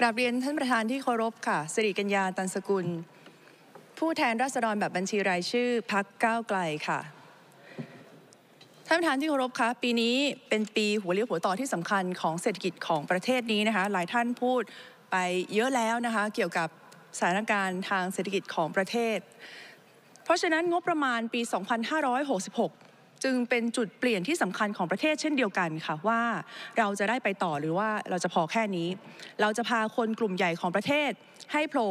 กราบเรียนท่านประธานที่เคารพค่ะสิริกัญญาตันสกุล ผู้แทนราษฎรแบบบัญชีรายชื่อพักก้าวไกลค่ะท่านประธานที่เคารพคะปีนี้เป็นปีหัวเลี้ยวหัวต่อที่สำคัญของเศรษฐกิจของประเทศนี้นะคะหลายท่านพูดไปเยอะแล้วนะคะเกี่ยวกับสถานการณ์ทางเศรษฐกิจของประเทศ เพราะฉะนั้นงบประมาณปี 2566จึงเป็นจุดเปลี่ยนที่สำคัญของประเทศเช่นเดียวกันค่ะ ว่าเราจะได้ไปต่อหรือว่าเราจะพอแค่นี้ เราจะพาคนกลุ่มใหญ่ของประเทศ ให้โผล่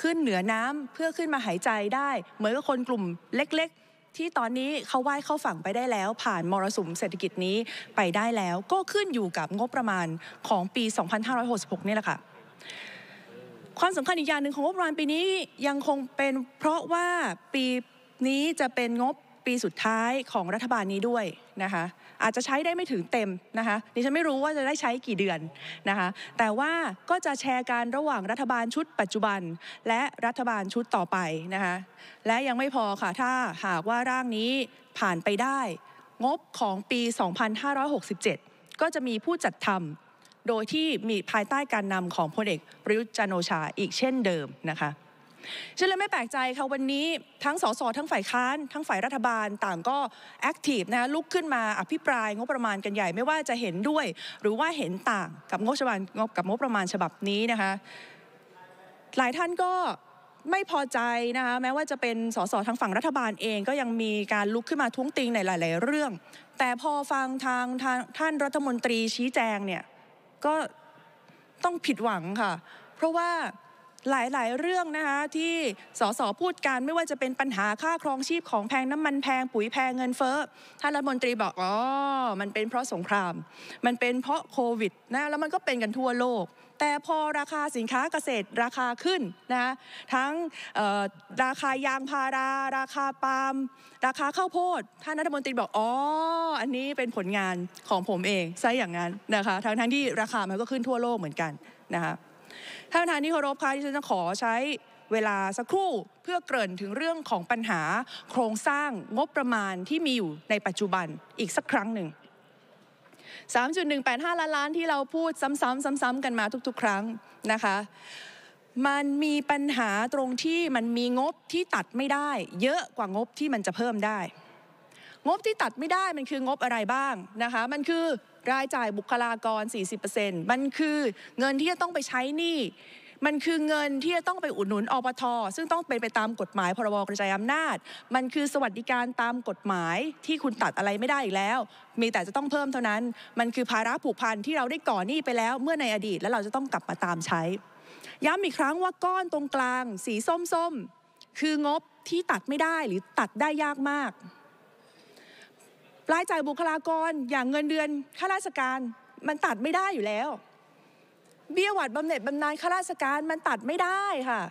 ขึ้นเหนือน้ำเพื่อขึ้นมาหายใจได้เหมือนกับคนกลุ่มเล็ก ๆ ที่ตอนนี้เขาว่ายเข้าฝั่งไปได้แล้ว ผ่านมรสุมเศรษฐกิจนี้ไปได้แล้ว ก็ขึ้นอยู่กับงบประมาณของปี 2566นี่แหละค่ะความสำคัญอีกอย่างหนึ่งของงบประมาณปีนี้ยังคงเป็นเพราะว่าปีนี้จะเป็นงบปีสุดท้ายของรัฐบาลนี้ด้วยนะคะอาจจะใช้ได้ไม่ถึงเต็มนะคะดิฉันไม่รู้ว่าจะได้ใช้กี่เดือนนะคะแต่ว่าก็จะแชร์การระหว่างรัฐบาลชุดปัจจุบัน และรัฐบาลชุดต่อไปนะคะและยังไม่พอค่ะถ้าหากว่าร่างนี้ผ่านไปได้ งบของปี 2567 ก็จะมีผู้จัดทำโดยที่มีภายใต้การนำของพลเอกประยุทธ์จันโอชา อีกเช่นเดิมนะคะฉันเลยไม่แปลกใจค่ะวันนี้ ทั้งสสทั้งฝ่ายค้านทั้งฝ่ายรัฐบาลต่างก็แอคทีฟนะลุกขึ้นมาอภิปรายงบประมาณกันใหญ่ไม่ว่าจะเห็นด้วย หรือว่าเห็นต่างกับงบฉบับกับงบประมาณฉบับนี้นะคะหลายท่านก็ไม่พอใจนะคะแม้ว่าจะเป็นสสทางฝั่งรัฐบาลเอง ก็ยังมีการลุกขึ้นมาทุ้งติงในหลาย ๆ เรื่อง แต่พอฟังทางทางท่านรัฐมนตรีชี้แจงเนี่ยก็ต้องผิดหวังค่ะ เพราะว่าหลาย ๆ เรื่องนะคะที่สสพูดการไม่ว่าจะเป็นปัญหาค่าครองชีพของแพงน้ำมันแพงปุ๋ยแพงเงินเฟ้อท่านรัฐมนตรีบอกอ๋อมันเป็นเพราะสงคราม มันเป็นเพราะโควิดนะ แล้วมันก็เป็นกันทั่วโลก แต่พอราคาสินค้าเกษตร ราคาขึ้นนะทั้งราคายางพาราราคาปาล์มราคาข้าวโพดท่านรัฐมนตรีบอกอ๋ออันนี้เป็นผลงานของผมเองใช่อย่างนั้นนะคะ ทั้งทั้งที่ราคามันก็ขึ้นทั่วโลกเหมือนกันนะคะท่านประธานที่เคารพค่ะที่ฉันจะขอใช้เวลาสักครู่เพื่อเกริ่นถึงเรื่องของปัญหา โครงสร้างงบประมาณที่มีอยู่ในปัจจุบันอีกสักครั้งหนึ่ง 3.185 ล้านล้านที่เราพูดซ้ำๆซ้ำๆกันมาทุก ๆ ครั้งนะคะ มันมีปัญหาตรงที่มันมีงบที่ตัดไม่ได้เยอะกว่างบที่มันจะเพิ่มได้ งบที่ตัดไม่ได้มันคืองบอะไรบ้างนะคะ มันคือรายจ่ายบุคลากร 40%มันคือเงินที่จะต้องไปใช้หนี้มันคือเงินที่จะต้องไปอุดหนุนอบทซึ่งต้องเป็นไปตามกฎหมายพรบกระจายอำนาจ มันคือสวัสดิการตามกฎหมายที่คุณตัดอะไรไม่ได้อีกแล้ว มีแต่จะต้องเพิ่มเท่านั้น มันคือภาระผูกพันที่เราได้ก่อหนี้ไปแล้ว เมื่อในอดีตแล้วเราจะต้องกลับมาตามใช้ ย้ำอีกครั้งว่าก้อนตรงกลาง สีส้มๆ คืองบที่ตัดไม่ได้หรือตัดได้ยากมากรายจ่ายบุคลากรอย่างเงินเดือน ข้าราชการมันตัดไม่ได้อยู่แล้ว เบี้ยหวัดบำเหน็จบำนาญข้าราชการมันตัดไม่ได้ค่ะ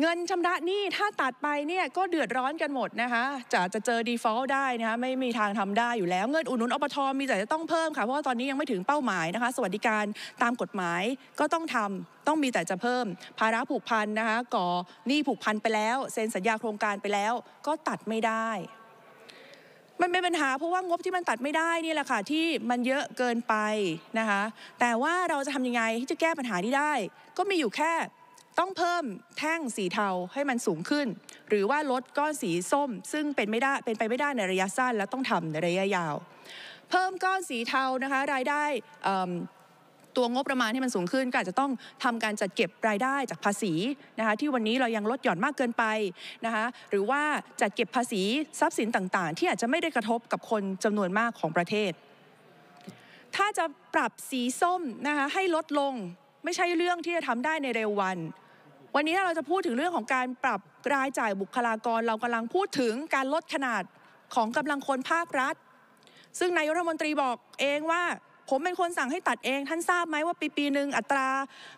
เงินชำระหนี้ถ้าตัดไปเนี่ยก็เดือดร้อนกันหมดนะคะจะจะเจอ default ได้นะคะไม่มีทางทำได้อยู่แล้ว เงินอุดหนุนอปทมีแต่จะต้องเพิ่มค่ะเพราะว่าตอนนี้ยังไม่ถึงเป้าหมายนะคะ สวัสดิการตามกฎหมายก็ต้องทำต้องมีแต่จะเพิ่ม ภาระผูกพันนะคะก่อหนี้ผูกพันไปแล้วเซ็นสัญญาโครงการไปแล้วก็ตัดไม่ได้มันเป็นปัญหาเพราะว่างบที่มันตัดไม่ได้นี่แหละค่ะที่มันเยอะเกินไปนะคะ แต่ว่าเราจะทำยังไงที่จะแก้ปัญหานี้ได้ ก็มีอยู่แค่ต้องเพิ่มแท่งสีเทาให้มันสูงขึ้น หรือว่าลดก้อนสีส้มซึ่งเป็นไม่ได้เป็นไปไม่ได้ในระยะสั้น และต้องทำในระยะยาว เพิ่มก้อนสีเทานะคะรายได้ตัวงบประมาณที่มันสูงขึ้นก็อาจจะต้องทำการจัดเก็บรายได้จากภาษีนะคะที่วันนี้เรายังลดหย่อนมากเกินไปนะคะหรือว่าจัดเก็บภาษีทรัพย์สินต่างๆ ที่อาจจะไม่ได้กระทบกับคนจำนวนมากของประเทศ ถ้าจะปรับสีส้มนะคะให้ลดลงไม่ใช่เรื่องที่จะทำได้ในเร็ววัน วันนี้ถ้าเราจะพูดถึงเรื่องของการปรับรายจ่ายบุคลากรเรากำลังพูดถึงการลดขนาดของกำลังคนภาครัฐ ซึ่งนายรัฐมนตรีบอกเองว่าผมเป็นคนสั่งให้ตัดเองท่านทราบไหมว่าปีปีหนึ่งอัตรา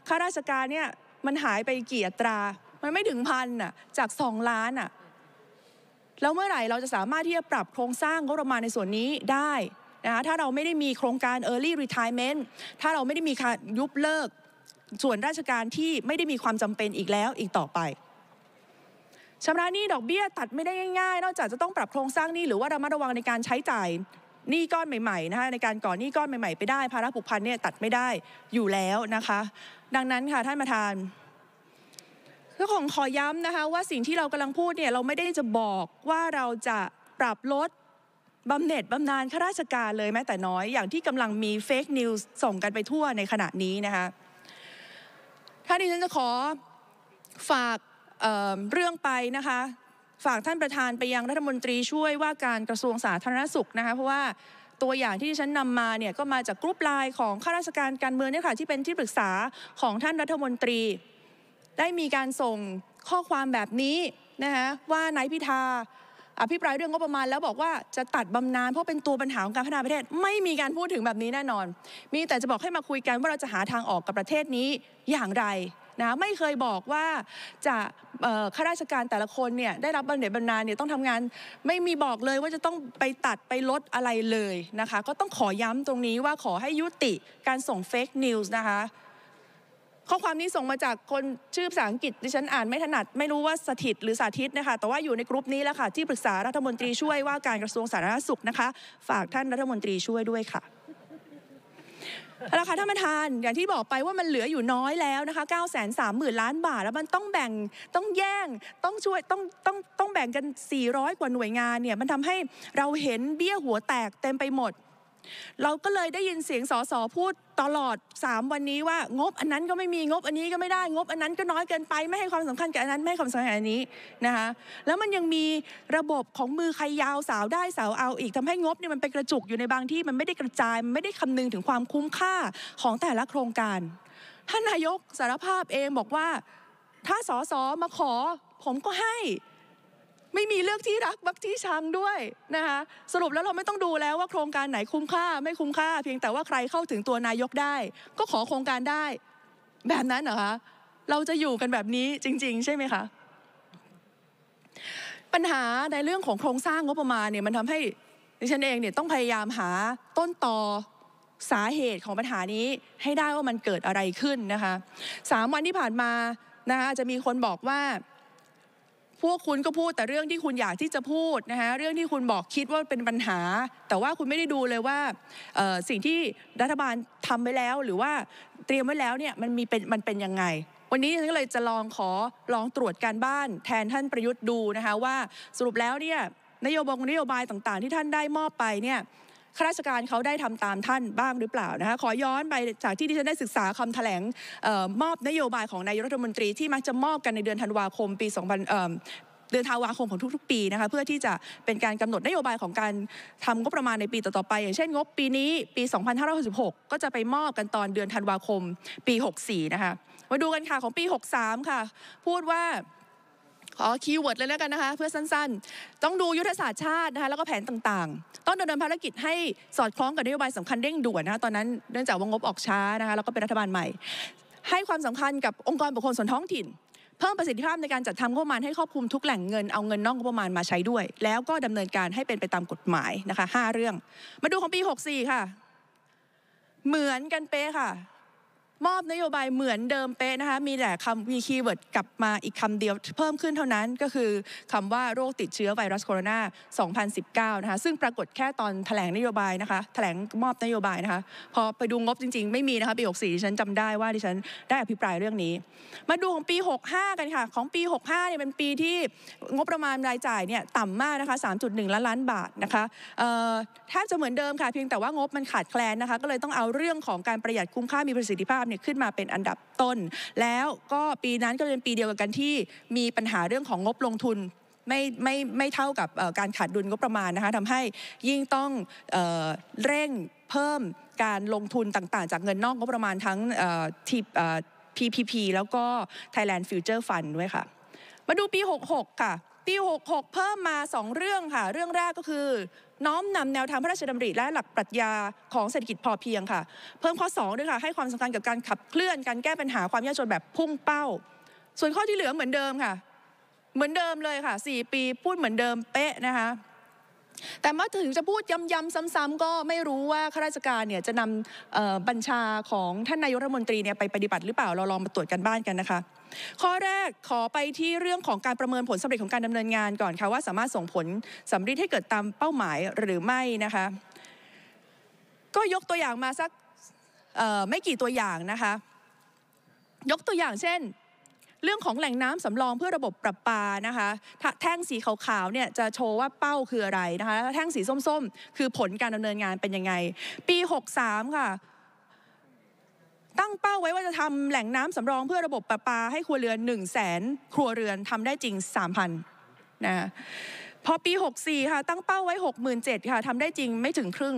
ข้าราชการเนี่ยมันหายไปกี่อัตรา มันไม่ถึงพันอ่ะ จากสองล้านอ่ะ แล้วเมื่อไหร่เราจะสามารถที่จะปรับโครงสร้างงบประมาณในส่วนนี้ได้นะคะถ้าเราไม่ได้มีโครงการ Early Retirement ถ้าเราไม่ได้มีการยุบเลิก ส่วนราชการที่ไม่ได้มีความจำเป็นอีกแล้วอีกต่อไปชำระหนี้ดอกเบี้ยตัดไม่ได้ง่าย ๆนอกจากจะต้องปรับโครงสร้างหนี้หรือว่าระมัดระวังในการใช้จ่ายหนี้ก้อนใหม่ๆนะคะในการก่อหนี้ก้อนใหม่ๆไปได้ภาระผูกพันเนี่ยตัดไม่ได้อยู่แล้วนะคะ ดังนั้นค่ะ ท่านประธานก็ของขอย้ำนะคะว่าสิ่งที่เรากำลังพูดเนี่ยเราไม่ได้จะบอกว่าเราจะปรับลดบำเหน็จบำนาญข้าราชการเลยแม้แต่น้อยอย่างที่กำลังมีเฟกนิวส์ส่งกันไปทั่วในขณะนี้นะคะท่านนี้ฉันจะขอฝากเเรื่องไปนะคะฝากท่านประธานไปยังรัฐมนตรีช่วยว่าการกระทรวงสาธารณสุขนะคะเพราะว่าตัวอย่างที่ที่ฉันนำมาเนี่ยก็มาจากกรุ๊ปไลน์ของข้าราชการการเมืองเนี่ยค่ะที่เป็นที่ปรึกษาของท่านรัฐมนตรี ได้มีการส่งข้อความแบบนี้นะคะว่านายพิธาอภิปรายเรื่องงบประมาณแล้วบอกว่าจะตัดบำนาญเพราะเป็นตัวปัญหาของการพัฒนาประเทศไม่มีการพูดถึงแบบนี้แน่นอน มีแต่จะบอกให้มาคุยกันว่าเราจะหาทางออกกับประเทศนี้อย่างไรนะไม่เคยบอกว่าจะข้าราชการแต่ละคนเนี่ยได้รับบำเหน็จบำนาญเนี่ยต้องทำงานไม่มีบอกเลยว่าจะต้องไปตัดไปลดอะไรเลยนะคะก็ต้องขอย้ำตรงนี้ว่าขอให้ยุติการส่งเฟกนิวส์นะคะข้อความนี้ส่งมาจากคนชื่อภาษาอังกฤษดิฉันอ่านไม่ถนัดไม่รู้ว่าสถิตหรือสาธิตนะคะ แต่ว่าอยู่ในกรุ๊ปนี้แล้วค่ะ ที่ปรึกษารัฐมนตรีช่วยว่า การกระทรวงสาธารณสุขนะคะฝากท่านรัฐมนตรีช่วยด้วยค่ะราคาท่านประธานอย่างที่บอกไปว่ามันเหลืออยู่น้อยแล้วนะคะ 9 3 0 0 0นล้านบาทแล้วมันต้องแบ่งต้องแย่งต้องช่วยต้องต้องต้องแบ่งกัน 400 กว่าหน่วยงานเนี่ย มันทำให้เราเห็นเบี้ยหัวแตกเต็มไปหมดเราก็เลยได้ยินเสียงสสพูดตลอด 3 วันนี้ว่า งบอันนั้นก็ไม่มีงบอันนี้ก็ไม่ได้งบอันนั้นก็น้อยเกินไป ไม่ให้ความสำคัญกับอันนั้นไม่ให้ความสำคัญอันนี้ นะคะ แล้วมันยังมีระบบของมือใครยาวสาวได้สาวเอาอีกทำให้งบเนี่ยมันไปกระจุกอยู่ในบางที่มันไม่ได้กระจายมันไม่ได้คำนึงถึงความคุ้มค่าของแต่ละโครงการ ท่านนายกสารภาพเองบอกว่าถ้าสสมาขอ ผมก็ให้ไม่มีเลือกที่รักบักที่ชังด้วยนะคะสรุปแล้วเราไม่ต้องดูแล้วว่าโครงการไหนคุ้มค่า ไม่คุ้มค่า เพียงแต่ว่าใครเข้าถึงตัวนายกได้ ก็ขอโครงการได้แบบนั้นเหรอคะเราจะอยู่กันแบบนี้จริงๆ ใช่ไหมคะ ปัญหาในเรื่องของโครงสร้างงบประมาณเนี่ยมันทำให้ดิฉันเองเนี่ยต้องพยายามหาต้นตอสาเหตุของปัญหานี้ให้ได้ว่ามันเกิดอะไรขึ้นนะคะสามวันที่ผ่านมานะคะจะมีคนบอกว่าพวกคุณก็พูดแต่เรื่องที่คุณอยากที่จะพูดนะคะเรื่องที่คุณบอกคิดว่าเป็นปัญหา แต่ว่าคุณไม่ได้ดูเลยว่าสิ่งที่รัฐบาลทำไปแล้วหรือว่าเตรียมไว้แล้วเนี่ยมันมีเป็นมันเป็นยังไงวันนี้ฉันก็เลยจะลองขอลองตรวจการบ้านแทนท่านประยุทธ์ดูนะคะว่าสรุปแล้วเนี่ยนโยบายนโยบายต่างๆที่ท่านได้มอบไปเนี่ยข้าราชการเขาได้ทำตามท่านบ้างหรือเปล่านะคะขอย้อนไปจากที่ที่ฉันได้ศึกษาคำแถลงมอบนโยบายของนายรัฐมนตรีที่มักจะมอบกันในเดือนธันวาคม ปี 2000เดือนธันวาคมของทุกๆ ปีนะคะเพื่อที่จะเป็นการกำหนดนโยบายของการทำงบประมาณในปีต่อๆไป อย่างเช่น งบปีนี้ปี 2566ก็จะไปมอบกันตอนเดือนธันวาคม ปี 64นะคะมาดูกันค่ะของปี 63 ค่ะ พูดว่าขอคีย์เวิร์ดเลยแล้วกันนะคะ เพื่อสั้นๆ ต้องดูยุทธศาสตร์ชาตินะคะ แล้วก็แผนต่างๆ ต้องดำเนินภารกิจให้สอดคล้องกับนโยบายสำคัญเร่งด่วนนะคะ ตอนนั้นเนื่องจากว่างบออกช้านะคะ แล้วก็เป็นรัฐบาลใหม่ ให้ความสำคัญกับองค์กรปกครองส่วนท้องถิ่น เพิ่มประสิทธิภาพในการจัดทำงบประมาณให้ครอบคลุมทุกแหล่งเงิน เอาเงินนอกงบประมาณมาใช้ด้วย แล้วก็ดำเนินการให้เป็นไปตามกฎหมายนะคะ 5 เรื่อง มาดูของปี 64 ค่ะ เหมือนกันเป๊ะค่ะมอบนโยบายเหมือนเดิมเป๊ะนะคะ มีแต่คำมีคีย์เวิร์ดกลับมาอีกคำเดียวเพิ่มขึ้นเท่านั้นก็คือคำว่าโรคติดเชื้อไวรัสโคโรนา 2019 นะคะ ซึ่งปรากฏแค่ตอนถแถลงนโยบายนะคะถแถลงมอบนโยบายนะคะพอไปดูงบจริงๆไม่มีนะคะปี 64ดิฉันจำได้ว่าดิฉันได้อภิปรายเรื่องนี้ มาดูของปี 65 กันค่ะ ของปี 65 เนี่ยเป็นปีที่งบประมาณรายจ่ายเนี่ยต่ำมากนะคะ 3.1 ล้านล้านบาทนะคะแทบจะเหมือนเดิมค่ะเพียงแต่ว่างบมันขาดแคลนนะคะก็เลยต้องเอาเรื่องของการประหยัดคุ้มค่ามีประสิทธิภาพเนี่ยขึ้นมาเป็นอันดับต้น แล้วก็ปีนั้นก็เป็นปีเดียวกันที่มีปัญหาเรื่องของงบลงทุนไม่ไม่ไม่เท่ากับการขาดดุลงบประมาณนะคะทำให้ยิ่งต้องเอเร่งเพิ่มการลงทุนต่างๆ จากเงินนอกงบประมาณทั้งทีพีพีแล้วก็ Thailand Future Fund ด้วยค่ะ มาดูปี 66 ค่ะปี66 เพิ่มมา 2 เรื่องค่ะ เรื่องแรกก็คือ น้อมนำแนวทางพระราชดำริและหลักปรัชญาของเศรษฐกิจพอเพียงค่ะ เพิ่มข้อ2ด้วยค่ะ ให้ความสำคัญกับการขับเคลื่อนการแก้ปัญหาความยากจนแบบพุ่งเป้า ส่วนข้อที่เหลือเหมือนเดิมค่ะ เหมือนเดิมเลยค่ะ 4 ปีพูดเหมือนเดิมเป๊ะนะคะแต่มาถึงจะพูดย้ำๆซ้ำๆก็ไม่รู้ว่าข้าราชการเนี่ยจะนำบัญชาของท่านนายกรัฐมนตรีเนี่ยไปปฏิบัติหรือเปล่าเราลองมาตรวจกันบ้านกันนะคะข้อแรกขอไปที่เรื่องของการประเมินผลสำเร็จของการดำเนินงานก่อนค่ะว่าสามารถส่งผลสำเร็จให้เกิดตามเป้าหมายหรือไม่นะคะก็ยกตัวอย่างมาสักไม่กี่ตัวอย่างนะคะ ยกตัวอย่างเช่นเรื่องของแหล่งน้ำสำรองเพื่อระบบประปานะคะแท่งสีขาวๆเนี่ยจะโชว์ว่าเป้าคืออะไรนะคะแท่งสีส้มๆคือผลการดำเนินงานเป็นยังไง ปี 63ค่ะตั้งเป้าไว้ว่าจะทำแหล่งน้ำสำรองเพื่อระบบประปา ให้ครัวเรือน1นึ่งแสนครัวเรือนทำได้จริง 3,000นะพอปี 64ค่ะตั้งเป้าไว้ 67,000ค่ะทำได้จริงไม่ถึงครึ่ง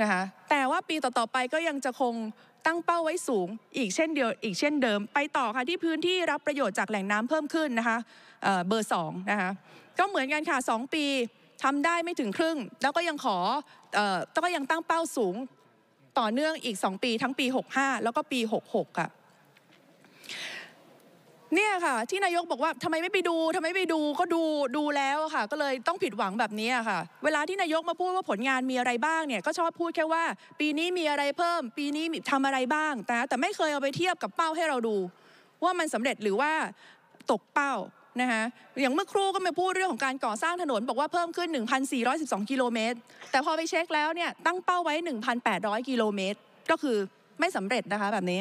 นะคะแต่ว่าปีต่อๆไปก็ยังจะคงตั้งเป้าไว้สูงอีกเช่นเดียวอีกเช่นเดิมไปต่อค่ะที่พื้นที่รับประโยชน์จากแหล่งน้ำเพิ่มขึ้นนะคะเเบอร์2นะคะ ก็เหมือนกันค่ะ 2 ปีทำได้ไม่ถึงครึ่ง แล้วก็ยังขอแล้วก็ยังตั้งเป้าสูงต่อเนื่องอีก 2 ปีทั้งปี 65 แล้วก็ปี 66ค่ะเนี่ยค่ะที่นายกบอกว่าทำไมไม่ไปดูทำไมไม่ดูก็ดูดูแล้วค่ะก็เลยต้องผิดหวังแบบนี้ค่ะเวลาที่นายกมาพูดว่าผลงานมีอะไรบ้างเนี่ยก็ชอบพูดแค่ว่า ปีนี้มีอะไรเพิ่ม ปีนี้ทำอะไรบ้าง แต่แต่ไม่เคยเอาไปเทียบกับเป้าให้เราดู ว่ามันสำเร็จหรือว่าตกเป้านะคะอย่างเมื่อครู่ก็มาพูดเรื่องของการก่อสร้างถนนบอกว่าเพิ่มขึ้น 1,412กิโลเมตรแต่พอไปเช็คแล้วเนี่ยตั้งเป้าไว้ 1,800กิโลเมตรก็คือไม่สำเร็จนะคะแบบนี้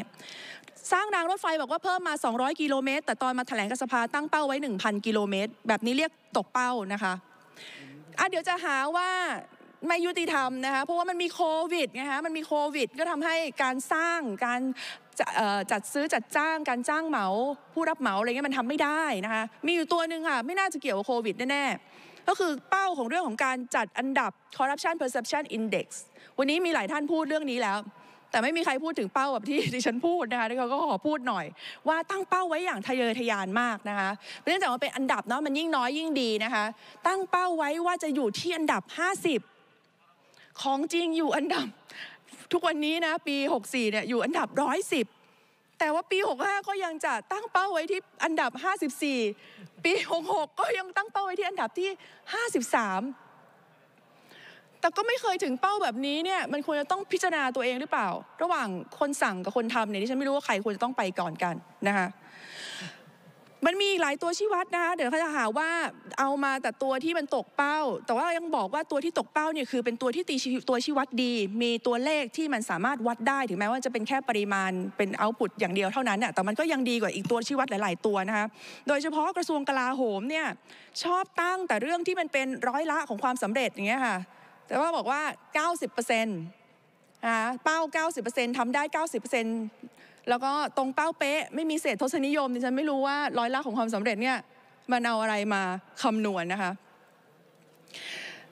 สร้างรางรถไฟบอกว่าเพิ่มมา 200 กิโลเมตรแต่ตอนมาแถลงกับสภาตั้งเป้าไว้ 1,000 กิโลเมตร แบบนี้เรียกตกเป้านะคะ อ่ะเดี๋ยวจะหาว่าไม่ยุติธรรมนะคะ เพราะว่ามันมีโควิดไงคะ มันมีโควิด ก็ทำให้การสร้างการจัดซื้อจัดจ้างการจ้างเหมา ผู้รับเหมาอะไรเงี้ยมันทำไม่ได้นะคะ มีอยู่ตัวหนึ่งค่ะไม่น่าจะเกี่ยวกับโควิดแน่ๆ ก็คือเป้าของเรื่องของการจัดอันดับ Corruption Perception Index วันนี้มีหลายท่านพูดเรื่องนี้แล้วแต่ไม่มีใครพูดถึงเป้าแบบที่ดิฉันพูดนะคะดิฉันก็ขอพูดหน่อย ว่าตั้งเป้าไว้อย่างทะเยอทะยานมากนะคะเนื่องจากว่าเป็นอันดับเนาะมันยิ่งน้อยยิ่งดีนะคะ ตั้งเป้าไว้ว่าจะอยู่ที่อันดับ 50 ของจริงอยู่อันดับ ทุกวันนี้นะปี 64 เนี่ยอยู่อันดับ 110 แต่ว่าปี 65 ก็ยังจะตั้งเป้าไว้ที่อันดับ 54 ปี 66 ก็ยังตั้งเป้าไว้ที่อันดับที่ 53แต่ก็ไม่เคยถึงเป้าแบบนี้เนี่ยมันควรจะต้องพิจารณาตัวเองหรือเปล่า ระหว่างคนสั่งกับคนทำเนี่ยที่ฉันไม่รู้ว่าใครควรจะต้องไปก่อนกันนะคะมันมีหลายตัวชี้วัดนะคะเดี๋ยวเขาจะหาว่าเอามาแต่ตัวที่มันตกเป้า แต่ว่ายังบอกว่าตัวที่ตกเป้าเนี่ยคือเป็นตัวที่ตี ตัวชี้วัดดี มีตัวเลขที่มันสามารถวัดได้ ถึงแม้ว่าจะเป็นแค่ปริมาณเป็นเอาพุตอย่างเดียวเท่านั้นน่ยแต่มันก็ยังดีกว่าอีกตัวชี้วัดหลายๆตัวนะคะโดยเฉพาะกระทรวงกลาโหมเนี่ยชอบตั้งแต่เรื่องที่มันเป็นร้อยละของความสำเร็จอย่างเงี้ยค่ะแต่ว่าบอกว่า 90%นะเป้า 90%ทำได้ 90%แล้วก็ตรงเป้าเป๊ะ ไม่มีเศษทศนิยมดิฉันไม่รู้ว่าร้อยละของความสำเร็จเนี่ยมันเอาอะไรมาคำนวณนนะคะ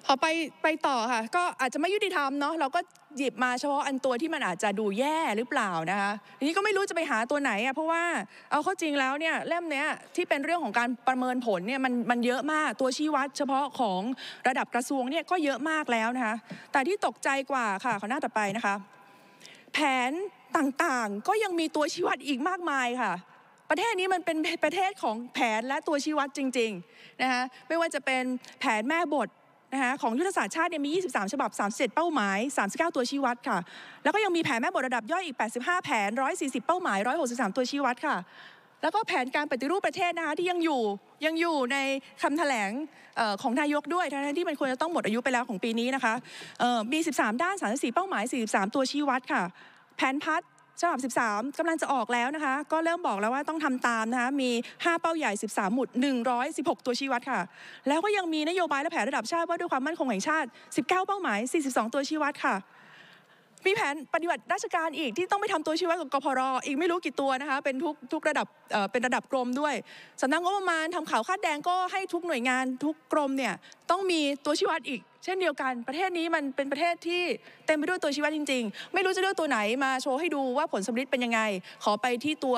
พอไปไปต่อค่ะก็อาจจะไม่ยุติธรรมเนาะเราก็หยิบมาเฉพาะอันตัวที่มันอาจจะดูแย่หรือเปล่านะคะทีนี้ก็ไม่รู้จะไปหาตัวไหนอะเพราะว่าเอาข้อจริงแล้วเนี่ยเล่มเนี้ยที่เป็นเรื่องของการประเมินผลเนี่ยมันมันเยอะมากตัวชี้วัด เฉพาะของระดับกระทรวงเนี่ยก็เยอะมากแล้วนะคะแต่ที่ตกใจกว่าค่ะขอหน้าต่อไปนะคะแผนต่างๆก็ยังมีตัวชี้วัดอีกมากมายค่ะ ประเทศนี้มันเป็นประเทศของแผนและตัวชี้วัดจริงๆนะคะไม่ว่าจะเป็นแผนแม่บทนะคะของยุทธศาสตร์ชาติเนี่ยมี 23 ฉบับ 37 เป้าหมาย 39 ตัวชี้วัดค่ะ แล้วก็ ยัง มีแผนแม่บทระดับย่อยอีก 85 แผน 140 เป้าหมาย 163 ตัวชี้วัดค่ะ แล้วก็แผนการปฏิรูปประเทศนะคะที่ยังอยู่ยังอยู่ในคำแถลงของนายกด้วยทั้งที่มันควรจะต้อง หมดอายุไปแล้ว ของปีนี้ นะคะมี 13 ด้าน 34 เป้าหมาย 43 ตัวชี้วัดค่ะ แผนพัฒฉบับ13กำลังจะออกแล้วนะคะ ก็เริ่มบอกแล้วว่าต้องทำตามนะคะ มี 5 เป้าใหญ่ 13 หมุด 116 ตัวชี้วัดค่ะ แล้วก็ยังมีนโยบายและแผนระดับชาติว่าด้วยความมั่นคงแห่งชาติ 19 เป้าหมาย 42 ตัวชี้วัดค่ะมีแผนปฏิบัติราชการอีกที่ต้องไปทำตัวชีวัดกับกพรอีกไม่รู้กี่ตัวนะคะ เป็นทุกทุกระดับเป็นระดับกรมด้วยสานักงบประมาณทำข่าวคาดแดงก็ให้ทุกหน่วยงานทุกกรมเนี่ยต้องมีตัวชีวัดอีก เช่นเดียวกัน ประเทศนี้มันเป็นประเทศที่เต็มไปด้วยตัวชีวัดจริง ๆ ไม่รู้จะเลือกตัวไหนมาโชว์ให้ดูว่าผลสำริดเป็นยังไงขอไปที่ตัว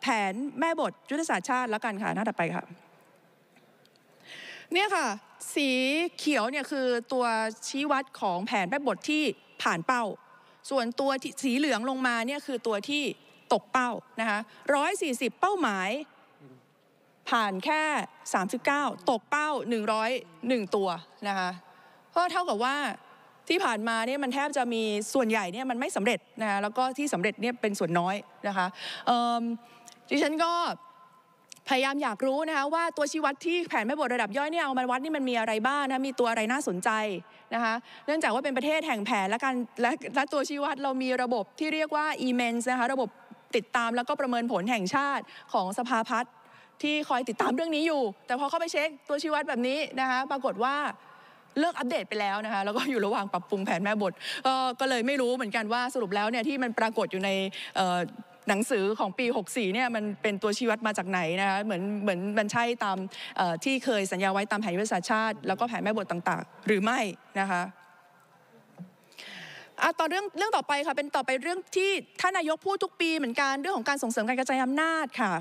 แผนแม่บท ยุทธศาสตร์ชาติ แล้วกันค่ะหน้าถัดไปค่ะเนี่ยค่ะสีเขียวเนี่ยคือตัวชี้วัดของแผนแม่บทที่ผ่านเป้า ส่วนตัวสีเหลืองลงมาเนี่ยคือตัวที่ตกเป้านะคะร้อยสี่สิบเป้าหมายผ่านแค่ 39 ตกเป้า 101 ตัวนะคะ เพราะเท่ากับว่าที่ผ่านมาเนี่ยมันแทบจะมีส่วนใหญ่เนี่ยมันไม่สำเร็จนะคะ แล้วก็ที่สำเร็จเนี่ยเป็นส่วนน้อยนะคะดิฉันก็พยายามอยากรู้นะคะว่าตัวชี้วัดที่แผนแม่บทระดับย่อยเนี่ยเอามาวัดนี่มันมีอะไรบ้างนะมีตัวอะไรน่าสนใจนะคะเนื่องจากว่าเป็นประเทศแห่งแผนและการและและตัวชี้วัดเรามีระบบที่เรียกว่า e-mens นะคะระบบติดตามแล้วก็ประเมินผลแห่งชาติของสภาพัฒน์ที่คอยติดตามเรื่องนี้อยู่ แต่พอเข้าไปเช็คตัวชี้วัดแบบนี้นะคะปรากฏว่าเลิกอัปเดตไปแล้วนะคะแล้วก็อยู่ระหว่างปรับปรุงแผนแม่บทก็เลยไม่รู้เหมือนกันว่าสรุปแล้วเนี่ยที่มันปรากฏอยู่ในหนังสือของปี 64 เนี่ยมันเป็นตัวชี้วัดมาจากไหนนะคะ เหมือนเหมือนมันใช่ตามที่เคยสัญญาไว้ตามแผนยุทธศาสตร์ชาติแล้วก็แผนแม่บทต่างๆ หรือไม่นะคะอ่ะต่อเรื่องเรื่องต่อไปค่ะเป็นต่อไปเรื่องที่ท่านนายกพูดทุกปีเหมือนกันเรื่องของการส่งเสริมการกระจายอำนาจค่ะ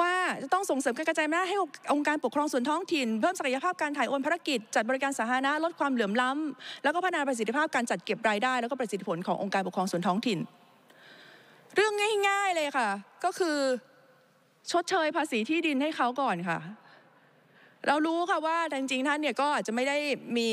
ว่าจะต้องส่งเสริมการกระจายอำนาจให้องค์การปกครองส่วนท้องถิ่นเพิ่มศักยภาพการถ่ายโอนภารกิจ จัดบริการสาธารณะลดความเหลื่อมล้ำ แล้วก็พัฒนาประสิทธิภาพการจัดเก็บรายได้ แล้วก็ประสิทธิผลขององค์การปกครองส่วนท้องถิ่นเรื่องง่ายๆเลยค่ะ ก็คือชดเชยภาษีที่ดินให้เขาก่อนค่ะ เรารู้ค่ะว่าจริงๆท่านเนี่ยก็อาจจะไม่ได้มี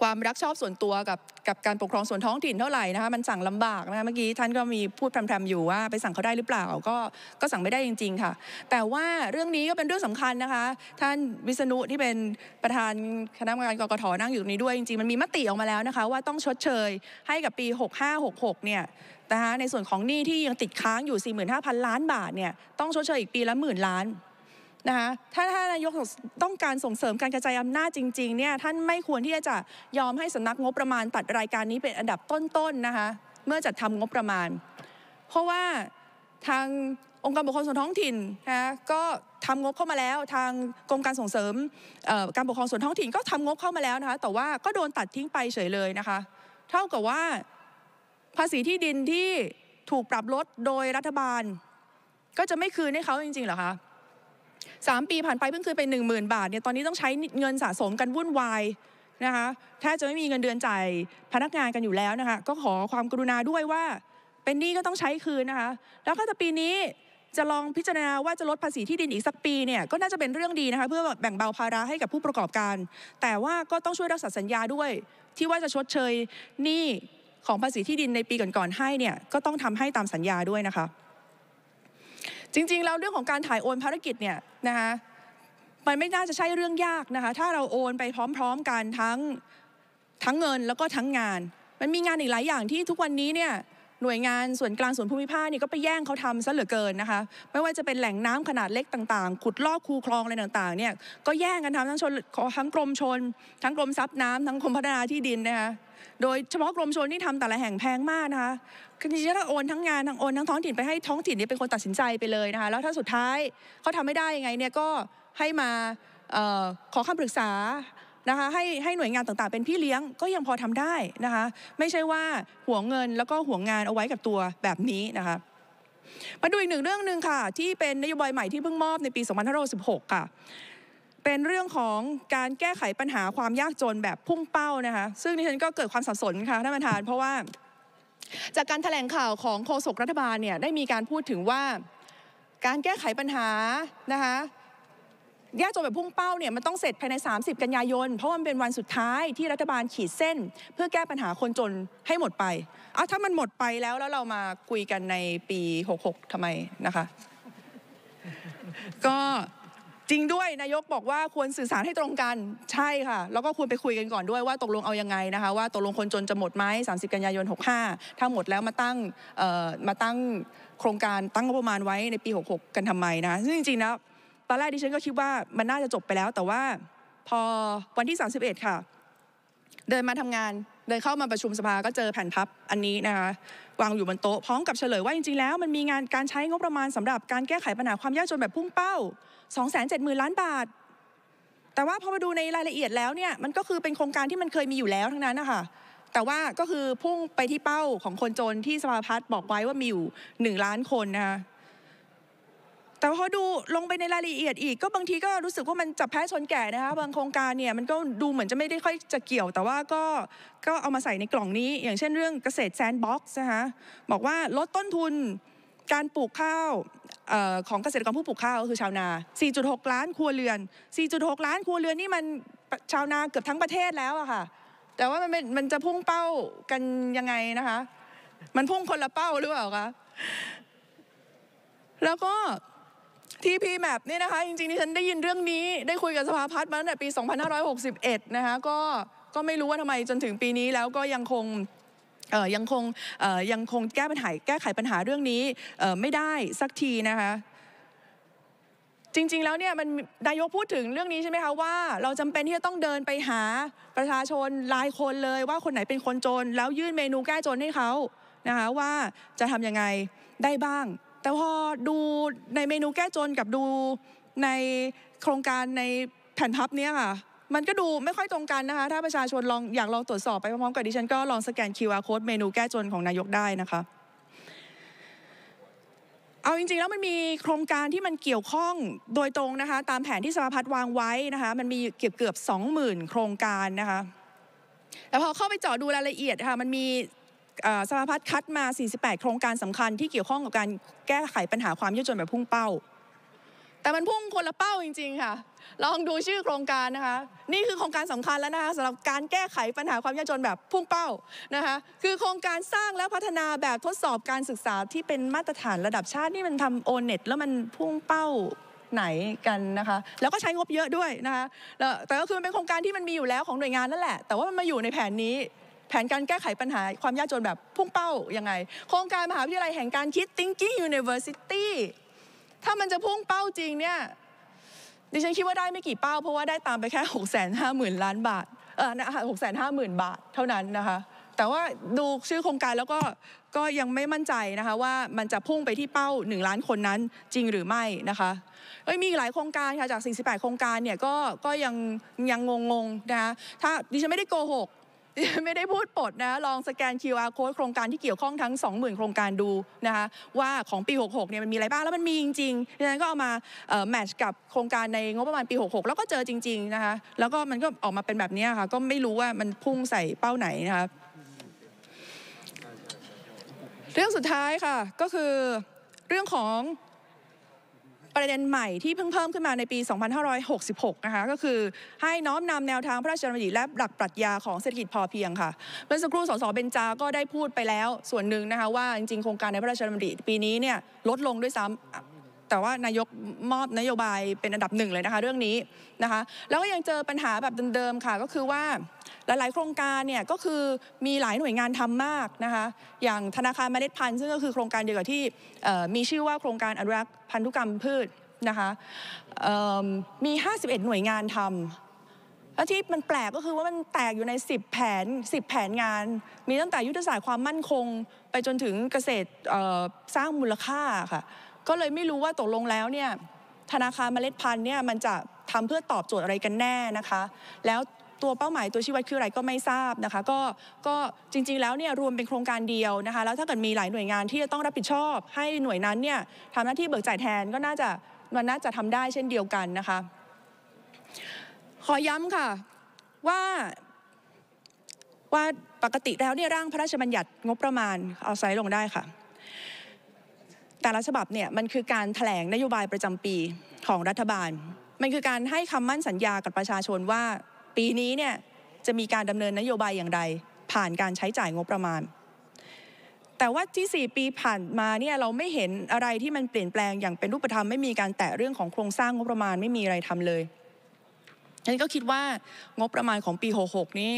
ความรักชอบส่วนตัวกับกับการปกครองส่วนท้องถิ่นเท่าไหร่นะคะมันสั่งลำบากนะคะเมื่อกี้ท่านก็มีพูดแพรมๆอยู่ว่า ไปสั่งเขาได้หรือเปล่าก็ก็สั่งไม่ได้จริง ๆค่ะ แต่ว่าเรื่องนี้ก็เป็นเรื่องสำคัญนะคะ ท่านวิษณุที่เป็นประธานคณะกรรมการกรกตนั่งอยู่ตรงนี้ด้วยจริงๆ มันมีมติออกมาแล้วนะคะ ว่าต้องชดเชยให้กับปี 6566เนี่ยนะคะในส่วนของหนี้ที่ยังติดค้างอยู่ 45,000 ล้านบาทเนี่ยต้องชดเชยอีกปีละหมื่นล้านนะคะถ้าท่านนายกต้องการส่งเสริมการกระจายอำนาจจริงๆเนี่ยท่านไม่ควรที่จะยอมให้สำนักงบประมาณตัดรายการนี้เป็นอันดับต้นๆนะคะเมื่อจัดทำงบประมาณ เพราะว่าทางองค์การปกครองส่วนท้องถิ่นนะก็ทำงบเข้ามาแล้วทางกรมการส่งเสริมการปกครองส่วนท้องถิ่นก็ทำงบเข้ามาแล้วนะคะแต่ว่าก็โดนตัดทิ้งไปเฉยเลยนะคะเท่ากับว่าภาษีที่ดินที่ถูกปรับลดโดยรัฐบาล ก็จะไม่คืนให้เขาจริงๆหรอคะสามปีผ่านไปเพิ่งคืนไปหนึ่งหมื่นบาทเนี่ยตอนนี้ต้องใช้เงินสะสมกันวุ่นวายนะคะแทบจะไม่มีเงินเดือนจ่ายพนักงานกันอยู่แล้วนะคะก็ขอความกรุณาด้วยว่าเป็นหนี้ก็ต้องใช้คืนนะคะ แล้วก็แต่ปีนี้จะลองพิจารณาว่าจะลดภาษีที่ดินอีกสักปีเนี่ยก็น่าจะเป็นเรื่องดีนะคะเพื่อแบ่งเบาภาระให้กับผู้ประกอบการ แต่ว่าก็ต้องช่วยรักษาสัญญาด้วยที่ว่าจะชดเชยหนี้ของภาษีที่ดินในปีก่อนๆให้เนี่ยก็ต้องทำให้ตามสัญญาด้วยนะคะ จริงๆแล้วเรื่องของการถ่ายโอนภารกิจเนี่ยนะคะมันไม่น่าจะใช่เรื่องยากนะคะถ้าเราโอนไปพร้อมๆกันทั้ง ทั้งเงินแล้วก็ทั้งงาน มันมีงานอีกหลายอย่างที่ทุกวันนี้เนี่ยหน่วยงานส่วนกลางส่วนภูมิภาคนี่ก็ไปแย่งเขาทำซะเหลือเกินนะคะไม่ว่าจะเป็นแหล่งน้ำขนาดเล็กต่างๆ ขุดลอกคูคลองอะไรต่างๆเนี่ยก็แย่งกันทำทั้งชนทั้งกรมชน ทั้งกรมทรัพย์น้ำ ทั้งกรมพัฒนาที่ดินนะคะโดยเฉพาะกรมชนที่ทำแต่ละแห่งแพงมากนะคะคือจริงๆถ้าโอนทั้งงานทั้งโอนทั้งท้องถิ่นไปให้ท้องถิ่นนี่เป็นคนตัดสินใจไปเลยนะคะแล้วถ้าสุดท้ายเขาทำไม่ได้ยังไงเนี่ยก็ให้มาขอคำปรึกษานะคะให้ให้หน่วยงานต่างๆ เป็นพี่เลี้ยงก็ยังพอทำได้นะคะ ไม่ใช่ว่าหัวเงินแล้วก็หัวงานเอาไว้กับตัวแบบนี้นะคะ มาดูอีกหนึ่งเรื่องหนึ่งค่ะ ที่เป็นนโยบายใหม่ที่เพิ่งมอบในปี 2 5 1 6 ค่ะ เป็นเรื่องของการแก้ไขปัญหาความยากจนแบบพุ่งเป้านะคะซึ่งดิฉันก็เกิดความสับสนค่ะ ท่านประธานเพราะว่า จากการถแถลงข่าวของโฆษกรัฐบาลเนี่ยได้มีการพูดถึงว่า การแก้ไขปัญหานะคะแยกกจนแบบพุ่งเป้าเนี่ยมันต้องเสร็จภายใน 30 กันยายน เพราะมันเป็นวันสุดท้ายที่รัฐบาลขีดเส้น เพื่อแก้ปัญหาคนจนให้หมดไปเอาถ้ามันหมดไปแล้วแล้วเรามาคุยกันในปี 66ทำไมนะคะ ก็จริงด้วยนายกบอกว่าควรสื่อสารให้ตรงกันใช่ค่ะแล้วก็ควรไปคุยกันก่อนด้วยว่าตกลงเอายังไงนะคะว่าตกลงคนจนจะหมดไหม30 กันยายน 65 ถ้าหมดแล้วมาตั้งมาตั้งโครงการตั้งงบประมาณไว้ในปี 66 กันทำไมนะซึ่งจริงๆแล้วตอนแรกดิฉันก็คิดว่ามันน่าจะจบไปแล้วแต่ว่าพอวันที่ 31 ค่ะ เดินมาทำงาน เดินเข้ามาประชุมสภาก็เจอแผ่นพับอันนี้นะคะวางอยู่บนโต๊ะ พร้อมกับเฉลยว่าจริงๆแล้วมันมีงานการใช้งบประมาณสำหรับการแก้ไขปัญหาความยากจนแบบพุ่งเป้า 2 7 0 0 0นล้านบาท แต่ว่าพอมาดูในรายละเอียดแล้วเนี่ยมันก็คือเป็นโครงการที่มันเคยมีอยู่แล้วทั้งนั้นนะคะแต่ว่าก็คือพุ่งไปที่เป้าของคนจนที่สภาพัฒน์บอกไว้ว่ามีอยู่1ล้านคนนะคะแต่พอดูลงไปในรายละเอียดอีกก็บางทีก็รู้สึกว่ามันจับแพ้ชนแก่นะคะบางโครงการเนี่ยมันก็ดูเหมือนจะไม่ได้ค่อยจะเกี่ยว แต่ว่าก็ก็เอามาใส่ในกล่องนี้ อย่างเช่นเรื่องเกษตรแซนด์บ็อกซ์นะคะบอกว่าลดต้นทุนการปลูกข้าวของเกษตรกรผู้ปลูกข้าวก็คือชาวนา 4.6 ล้านครัวเรือน 4.6 ล้านครัวเรือนนี่มันชาวนาเกือบทั้งประเทศแล้วอะค่ะแต่ว่ามันมันจะพุ่งเป้ากันยังไงนะคะ มันพุ่งคนละเป้าหรือเปล่าคะแล้วก็ทีพีแมปนี่นะคะจริงๆที่ฉันได้ยินเรื่องนี้ได้คุยกับสภาพัฒน์มาตั้งแต่ปี 2561 นะคะก็ก็ไม่รู้ว่าทำไมจนถึงปีนี้แล้วก็ยังคงยังคงยังคงแก้ปัญหาแก้ไขปัญหาเรื่องนี้ไม่ได้สักทีนะคะจริงๆแล้วเนี่ยมันนายกพูดถึงเรื่องนี้ใช่ไหมคะว่าเราจำเป็นที่จะต้องเดินไปหาประชาชนรายคนเลย ว่าคนไหนเป็นคนจน แล้วยื่นเมนูแก้จนให้เขานะคะว่าจะทํำยังไงได้บ้างแต่พอดูในเมนูแก้จนกับดูในโครงการในแผ่นพับเนี้ยค่ะมันก็ดูไม่ค่อยตรงกันนะคะถ้าประชาชนลองอยากลองตรวจสอบไปพร้อมๆกับดิฉันก็ลองสแกน QR code เมนูแก้จนของนายกได้นะคะเอาจริงๆแล้วมันมีโครงการที่มันเกี่ยวข้องโดยตรงนะคะตามแผนที่สภาพัฒน์วางไว้นะคะมันมีเกือบเกือบสองหมื่นโครงการนะคะแต่พอเข้าไปเจาะดูรายละเอียดค่ะมันมีสภาพัฒน์คัดมา 48 โครงการสำคัญที่เกี่ยวข้องกับการแก้ไขปัญหาความยากจนแบบพุ่งเป้า แต่มันพุ่งคนละเป้าจริงๆค่ะ ลองดูชื่อโครงการนะคะ นี่คือโครงการสำคัญแล้วนะคะสำหรับการแก้ไขปัญหาความยากจนแบบพุ่งเป้านะคะ คือโครงการสร้างและพัฒนาแบบทดสอบการศึกษาที่เป็นมาตรฐานระดับชาตินี่มันทำโอเน็ตแล้วมันพุ่งเป้าไหนกันนะคะ แล้วก็ใช้งบเยอะด้วยนะคะ แต่ก็คือมันเป็นโครงการที่มันมีอยู่แล้วของหน่วยงานนั่นแหละ แต่ว่ามันมาอยู่ในแผนนี้แผนการแก้ไขปัญหาความยากจนแบบพุ่งเป้า ยังไง โครงการมหาวิทยาลัยแห่งการคิด Thinking University ถ้ามันจะพุ่งเป้าจริงเนี่ยดิฉันคิดว่าได้ไม่กี่เป้า เพราะว่าได้ตามไปแค่ 6 5 0 0 0 0ล้านบาท เออนหกแสนห้าหมื่นบาทเท่านั้นนะคะ แต่ว่าดูชื่อโครงการแล้วก็ ก็ยังไม่มั่นใจนะคะว่ามันจะพุ่งไปที่เป้า 1 ล้านคนนั้นจริงหรือไม่นะคะเอ้ยมีหลายโครงการค่ะจาก48โครงการเนี่ยก็ก็ยังยังงงๆนะคะถ้าดิฉันไม่ได้โกหกไม่ได้พูดปดนะ ลองสแกน QR code โครงการที่เกี่ยวข้องทั้ง 20,000 โครงการดูนะคะว่าของปี 66 เนี่ยมันมีอะไรบ้าง แล้วมันมีจริงๆดังนั้นก็เอามาแมทช์กับโครงการในงบประมาณปี 66 แล้วก็เจอจริงๆนะคะแล้วก็มันก็ออกมาเป็นแบบนี้ค่ะ ก็ไม่รู้ว่ามันพุ่งใส่เป้าไหนนะคะเรื่องสุดท้ายค่ะก็คือเรื่องของประเด็นใหม่ที่เพิ่งเพิ่มขึ้นมาในปี 2566 นะคะก็คือให้น้อมนำแนวทางพระราชดำริและหลักปรัชญาของเศรษฐกิจพอเพียงค่ะเมื่อสักครู่สส เบญจาก็ได้พูดไปแล้วส่วนหนึ่งนะคะ ว่าจริง ๆ โครงการในพระราชดำริปีนี้เนี่ยลดลงด้วยซ้ำ แต่ว่านายกมอบนโยบายเป็นอันดับหนึ่งเลยนะคะเรื่องนี้นะคะแล้วก็ยังเจอปัญหาแบบเดิมๆค่ะก็คือว่าหลายๆโครงการเนี่ยก็คือมีหลายหน่วยงานทำมากนะคะอย่างธนาคารเมล็ดพันธุ์ซึ่งก็คือโครงการเดียวกับที่มีชื่อว่าโครงการอนุรักษ์พันธุกรรมพืชนะคะมี 51 หน่วยงานทำแล้วที่มันแปลกก็คือว่ามันแตกอยู่ใน 10 แผน 10 แผนงาน มีตั้งแต่ยุทธศาสตร์ความมั่นคงไปจนถึงเกษตรสร้างมูลค่าค่ะก็เลยไม่รู้ว่าตกลงแล้วเนี่ยธนาคารเมล็ดพันธุ์เนี่ยมันจะทำเพื่อตอบโจทย์อะไรกันแน่นะคะแล้วตัวเป้าหมายตัวชี้วัดคืออะไรก็ไม่ทราบนะคะก็ก็จริง ๆ แล้วเนี่ยรวมเป็นโครงการเดียวนะคะแล้วถ้าเกิดมีหลายหน่วยงานที่จะต้องรับผิดชอบ ให้หน่วยนั้นเนี่ยทำหน้าที่เบิกจ่ายแทนก็น่าจะมันน่าจะทำได้เช่นเดียวกันนะคะขอย้ำค่ะว่าว่าปกติแล้วเนี่ยร่างพระราชบัญญัติงบประมาณเอาไซด์ลงได้ค่ะ แต่ละฉบับเนี่ยมันคือการถแถลงนโยบายประจำปีของรัฐบาล มันคือการให้คำมั่นสัญญากับประชาชนว่าปีนี้เนี่ยจะมีการดำเนินนโยบายอย่างไร ผ่านการใช้จ่ายงบประมาณ แต่ว่าที่4ปีผ่านมาเนี่ยเราไม่เห็นอะไรที่มันเปลี่ยนแปลงอย่างเป็นรูปธรรมไม่มีการแตะเรื่องของโครงสร้างงบประมาณไม่มีอะไรทำเลยฉันก็คิดว่างบประมาณของปี66นี้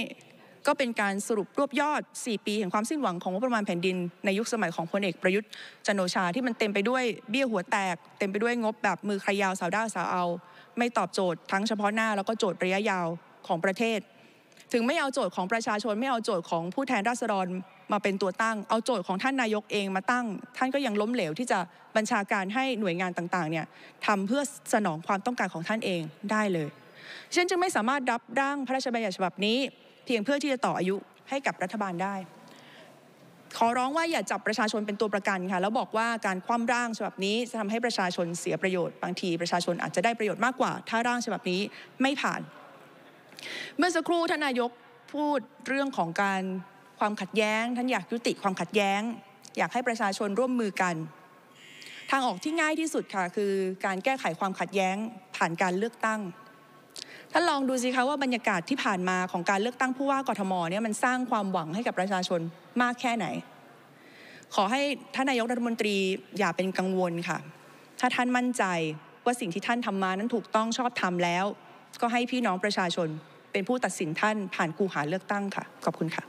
ก็เป็นการสรุปรวบยอด 4 ปีแห่งความสิ้นหวังของงบประมาณแผ่นดิน ในยุคสมัยของพลเอกประยุทธ์จันโอชาที่มันเต็มไปด้วยเบี้ยหัวแตกเต็มไปด้วยงบแบบมือใครยาวสาวด้าสาวเอา ไม่ตอบโจทย์ ทั้งเฉพาะหน้าแล้วก็โจทย์ระยะยาวของประเทศ ถึงไม่เอาโจทย์ของประชาชนไม่เอาโจทย์ของผู้แทนราษฎรมาเป็นตัวตั้ง เอาโจทย์ของท่านนายกเองมาตั้ง ท่านก็ยังล้มเหลวที่จะบัญชาการให้หน่วยงานต่างๆเนี่ยทำเพื่อสนองความต้องการของท่านเองได้เลยฉันจึงไม่สามารถรับร่างพระราชบัญญัติฉบับนี้เพียงเพื่อที่จะต่ออายุให้กับรัฐบาลได้ ขอร้องว่าอย่าจับประชาชนเป็นตัวประกันค่ะแล้วบอกว่าการคว่ำร่างฉบับนี้จะทำให้ประชาชนเสียประโยชน์บางที ประชาชนอาจจะได้ประโยชน์มากกว่า ถ้าร่างฉบับนี้ไม่ผ่านเมื่อสักครู่ท่านนายกพูดเรื่องของการความขัดแย้ง ท่านอยากยุติความขัดแย้ง อยากให้ประชาชนร่วมมือกัน ทางออกที่ง่ายที่สุดค่ะ คือการแก้ไขความขัดแย้งผ่านการเลือกตั้ง ท่านลองดูสิคะว่าบรรยากาศที่ผ่านมาของการเลือกตั้งผู้ว่ากทมเนี่ยมันสร้างความหวังให้กับประชาชนมากแค่ไหน ขอให้ท่านนายกรัฐมนตรีอย่าเป็นกังวลค่ะ ถ้าท่านมั่นใจว่าสิ่งที่ท่านทำมานั้นถูกต้องชอบทำแล้วก็ให้พี่น้องประชาชนเป็นผู้ตัดสินท่านผ่านกูหาเลือกตั้งค่ะขอบคุณค่ะ